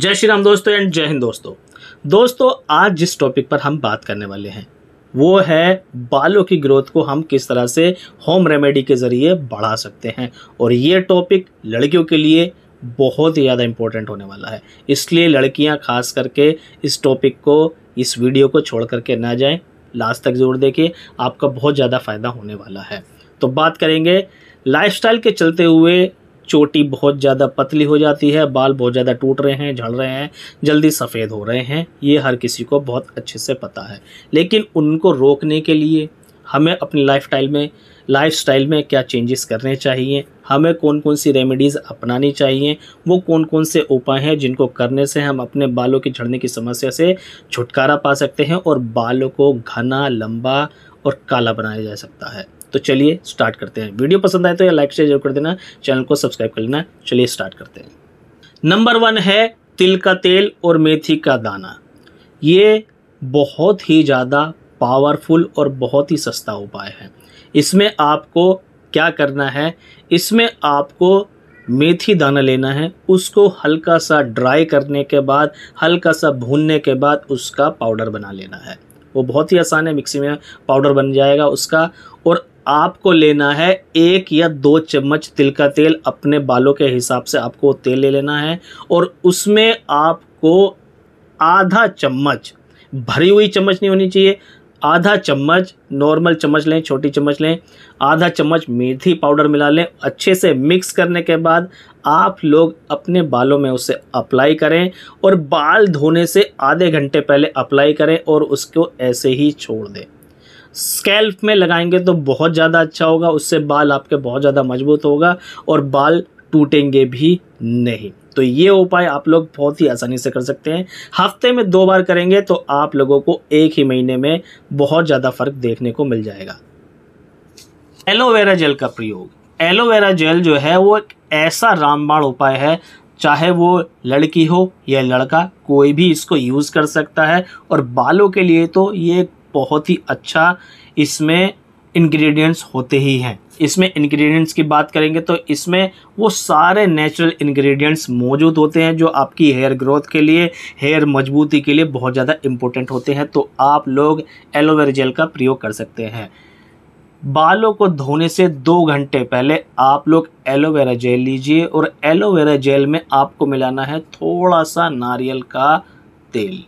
जय श्री राम दोस्तों एंड जय हिंद दोस्तों दोस्तों आज जिस टॉपिक पर हम बात करने वाले हैं वो है बालों की ग्रोथ को हम किस तरह से होम रेमेडी के ज़रिए बढ़ा सकते हैं और ये टॉपिक लड़कियों के लिए बहुत ही ज़्यादा इम्पोर्टेंट होने वाला है इसलिए लड़कियां खास करके इस टॉपिक को इस वीडियो को छोड़ करके ना जाएं लास्ट तक ज़रूर देखिए आपका बहुत ज़्यादा फ़ायदा होने वाला है तो बात करेंगे लाइफस्टाइल के चलते हुए चोटी बहुत ज़्यादा पतली हो जाती है बाल बहुत ज़्यादा टूट रहे हैं झड़ रहे हैं जल्दी सफ़ेद हो रहे हैं ये हर किसी को बहुत अच्छे से पता है लेकिन उनको रोकने के लिए हमें अपनी लाइफ में लाइफ में क्या चेंजेस करने चाहिए हमें कौन कौन सी रेमेडीज़ अपनानी चाहिए वो कौन कौन से उपाय हैं जिनको करने से हम अपने बालों के झड़ने की समस्या से छुटकारा पा सकते हैं और बालों को घना लंबा और काला बनाया जा सकता है तो चलिए स्टार्ट करते हैं वीडियो पसंद आए तो या लाइक शेयर जरूर कर देना चैनल को सब्सक्राइब कर लेना चलिए स्टार्ट करते हैं नंबर वन है तिल का तेल और मेथी का दाना ये बहुत ही ज़्यादा पावरफुल और बहुत ही सस्ता उपाय है इसमें आपको क्या करना है इसमें आपको मेथी दाना लेना है उसको हल्का सा ड्राई करने के बाद हल्का सा भूनने के बाद उसका पाउडर बना लेना है वो बहुत ही आसान है मिक्सी में पाउडर बन जाएगा उसका और आपको लेना है एक या दो चम्मच तिल का तेल अपने बालों के हिसाब से आपको तेल ले लेना है और उसमें आपको आधा चम्मच भरी हुई चम्मच नहीं होनी चाहिए आधा चम्मच नॉर्मल चम्मच लें छोटी चम्मच लें आधा चम्मच मेथी पाउडर मिला लें अच्छे से मिक्स करने के बाद आप लोग अपने बालों में उसे अप्लाई करें और बाल धोने से आधे घंटे पहले अप्लाई करें और उसको ऐसे ही छोड़ दें स्कैल्प में लगाएंगे तो बहुत ज़्यादा अच्छा होगा उससे बाल आपके बहुत ज़्यादा मजबूत होगा और बाल टूटेंगे भी नहीं तो ये उपाय आप लोग बहुत ही आसानी से कर सकते हैं हफ्ते में दो बार करेंगे तो आप लोगों को एक ही महीने में बहुत ज़्यादा फर्क देखने को मिल जाएगा एलोवेरा जेल का प्रयोग एलोवेरा जेल जो है वो एक ऐसा रामबाण उपाय है चाहे वो लड़की हो या लड़का कोई भी इसको यूज़ कर सकता है और बालों के लिए तो ये बहुत ही अच्छा इसमें इंग्रेडिएंट्स होते ही हैं इसमें इंग्रेडिएंट्स की बात करेंगे तो इसमें वो सारे नेचुरल इंग्रेडिएंट्स मौजूद होते हैं जो आपकी हेयर ग्रोथ के लिए हेयर मजबूती के लिए बहुत ज़्यादा इम्पोर्टेंट होते हैं तो आप लोग एलोवेरा जेल का प्रयोग कर सकते हैं बालों को धोने से दो घंटे पहले आप लोग एलोवेरा जेल लीजिए और एलोवेरा जेल में आपको मिलाना है थोड़ा सा नारियल का तेल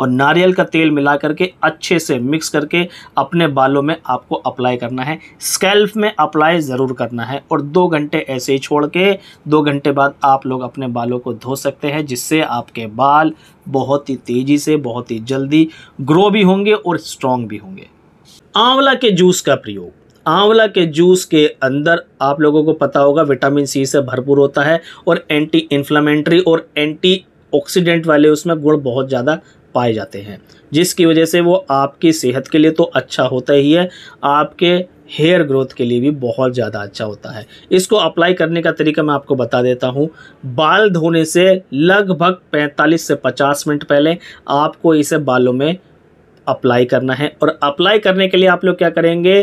और नारियल का तेल मिला करके अच्छे से मिक्स करके अपने बालों में आपको अप्लाई करना है स्कैल्प में अप्लाई ज़रूर करना है और दो घंटे ऐसे ही छोड़ के दो घंटे बाद आप लोग अपने बालों को धो सकते हैं जिससे आपके बाल बहुत ही तेज़ी से बहुत ही जल्दी ग्रो भी होंगे और स्ट्रॉन्ग भी होंगे आंवला के जूस का प्रयोग आंवला के जूस के अंदर आप लोगों को पता होगा विटामिन सी से भरपूर होता है और एंटी इन्फ्लामेंट्री और एंटी ऑक्सीडेंट वाले उसमें गुण बहुत ज़्यादा पाए जाते हैं जिसकी वजह से वो आपकी सेहत के लिए तो अच्छा होता ही है आपके हेयर ग्रोथ के लिए भी बहुत ज़्यादा अच्छा होता है इसको अप्लाई करने का तरीका मैं आपको बता देता हूँ बाल धोने से लगभग 45 से 50 मिनट पहले आपको इसे बालों में अप्लाई करना है और अप्लाई करने के लिए आप लोग क्या करेंगे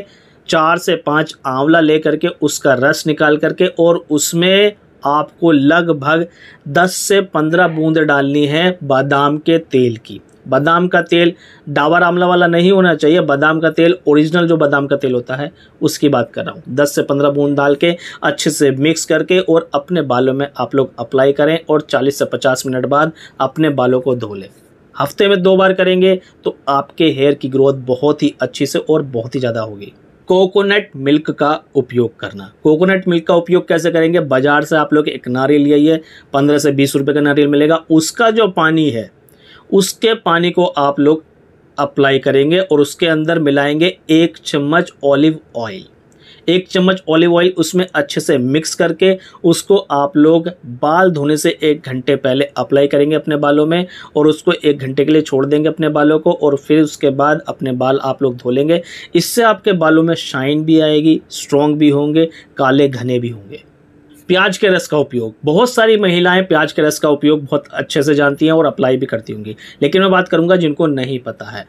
चार से पाँच आंवला ले करके उसका रस निकाल करके और उसमें आपको लगभग 10 से 15 बूंद डालनी है बादाम के तेल की बादाम का तेल डाबर आमला वाला नहीं होना चाहिए बादाम का तेल ओरिजिनल जो बादाम का तेल होता है उसकी बात कर रहा हूँ 10 से 15 बूंद डाल के अच्छे से मिक्स करके और अपने बालों में आप लोग अप्लाई करें और 40 से 50 मिनट बाद अपने बालों को धो लें हफ्ते में दो बार करेंगे तो आपके हेयर की ग्रोथ बहुत ही अच्छी से और बहुत ही ज़्यादा होगी कोकोनट मिल्क का उपयोग करना कोकोनट मिल्क का उपयोग कैसे करेंगे बाज़ार से आप लोग एक नारियल आइए पंद्रह से बीस रुपये का नारियल मिलेगा उसका जो पानी है उसके पानी को आप लोग अप्लाई करेंगे और उसके अंदर मिलाएंगे एक चम्मच ऑलिव ऑयल एक चम्मच ऑलिव ऑयल उसमें अच्छे से मिक्स करके उसको आप लोग बाल धोने से एक घंटे पहले अप्लाई करेंगे अपने बालों में और उसको एक घंटे के लिए छोड़ देंगे अपने बालों को और फिर उसके बाद अपने बाल आप लोग धो लेंगे इससे आपके बालों में शाइन भी आएगी स्ट्रॉन्ग भी होंगे काले घने भी होंगे प्याज के रस का उपयोग बहुत सारी महिलाएं प्याज के रस का उपयोग बहुत अच्छे से जानती हैं और अप्लाई भी करती होंगी लेकिन मैं बात करूंगा जिनको नहीं पता है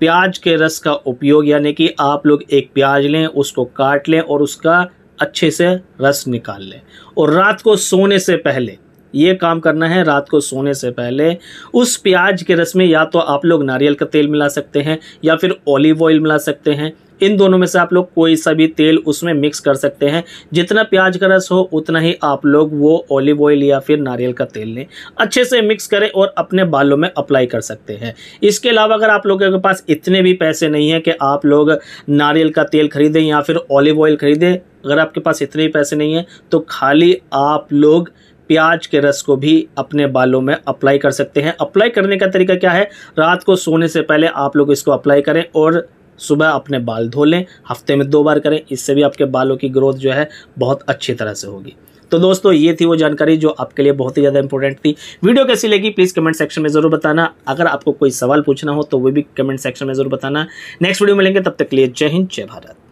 प्याज के रस का उपयोग यानी कि आप लोग एक प्याज लें उसको काट लें और उसका अच्छे से रस निकाल लें और रात को सोने से पहले ये काम करना है रात को सोने से पहले उस प्याज के रस में या तो आप लोग नारियल का तेल मिला सकते हैं या फिर ऑलिव ऑयल मिला सकते हैं इन दोनों में से आप लोग कोई सा भी तेल उसमें मिक्स कर सकते हैं जितना प्याज का रस हो उतना ही आप लोग वो ऑलिव ऑयल या फिर नारियल का तेल लें अच्छे से मिक्स करें और अपने बालों में अप्लाई कर सकते हैं इसके अलावा अगर आप लोगों के पास इतने भी पैसे नहीं हैं कि आप लोग नारियल का तेल खरीदें या फिर ऑलिव ऑयल खरीदें अगर आपके पास इतने भी पैसे नहीं हैं तो खाली आप लोग प्याज के रस को भी अपने बालों में अप्लाई कर सकते हैं अप्लाई करने का तरीका क्या है रात को सोने से पहले आप लोग इसको अप्लाई करें और सुबह अपने बाल धो लें हफ्ते में दो बार करें इससे भी आपके बालों की ग्रोथ जो है बहुत अच्छी तरह से होगी तो दोस्तों ये थी वो जानकारी जो आपके लिए बहुत ही ज़्यादा इंपॉर्टेंट थी वीडियो कैसी लगी प्लीज़ कमेंट सेक्शन में ज़रूर बताना अगर आपको कोई सवाल पूछना हो तो वो भी कमेंट सेक्शन में ज़रूर बताना नेक्स्ट वीडियो मिलेंगे तब तक लिए जय हिंद जय भारत